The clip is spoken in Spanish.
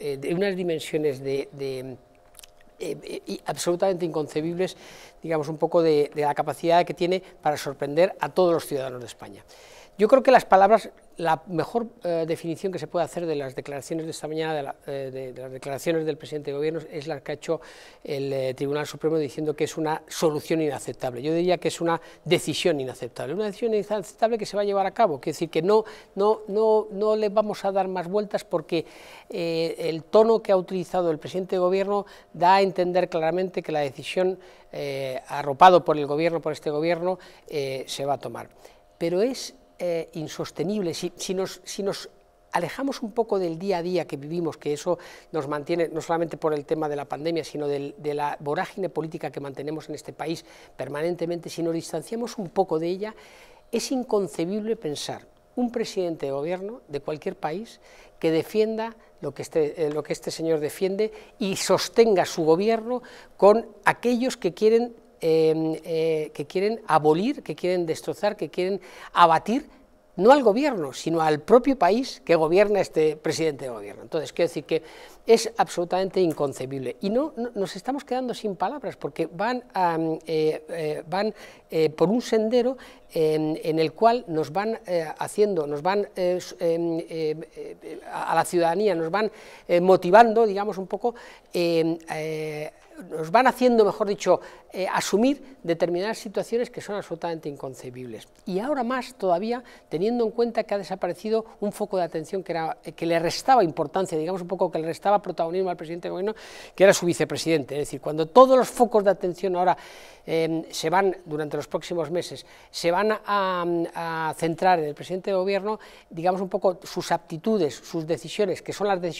Eh, de unas dimensiones de, eh, eh, absolutamente inconcebibles, digamos, un poco de la capacidad que tiene para sorprender a todos los ciudadanos de España. Yo creo que las palabras, la mejor eh, definición que se puede hacer de las declaraciones de esta mañana, eh, de, las declaraciones del presidente de gobierno, es la que ha hecho el eh, Tribunal Supremo diciendo que es una solución inaceptable. Yo diría que es una decisión inaceptable, una decisión inaceptable que se va a llevar a cabo, que decir que no, no, no, no le vamos a dar más vueltas porque el tono que ha utilizado el presidente de gobierno da a entender claramente que la decisión arropado por el gobierno, por este gobierno, se va a tomar. Pero es eh, insostenible, si, nos, alejamos un poco del día a día que vivimos, que eso nos mantiene, no solamente por el tema de la pandemia, sino de la vorágine política que mantenemos en este país permanentemente, si nos distanciamos un poco de ella, es inconcebible pensar un presidente de gobierno de cualquier país que defienda lo que este, eh, este señor defiende y sostenga su gobierno con aquellos que quieren Em, eh, que quieren abolir, que quieren destrozar, que quieren abatir no al gobierno, sino al propio país que gobierna este presidente de gobierno. Entonces, quiero decir que es absolutamente inconcebible. Y no, nos estamos quedando sin palabras, porque van, em, eh, eh, van por un sendero en, em, en, el cual nos van haciendo, nos van a la ciudadanía, nos van motivando, digamos, un poco nos van haciendo, mejor dicho, eh, asumir determinadas situaciones que son absolutamente inconcebibles. Y ahora más todavía, teniendo en cuenta que ha desaparecido un foco de atención que, era, que le restaba importancia, digamos un poco que le restaba protagonismo al presidente de gobierno, que era su vicepresidente. Es decir, cuando todos los focos de atención ahora em, se van, durante los próximos meses, se van a, centrar en el presidente de gobierno, digamos un poco sus aptitudes, sus decisiones, que son las decisiones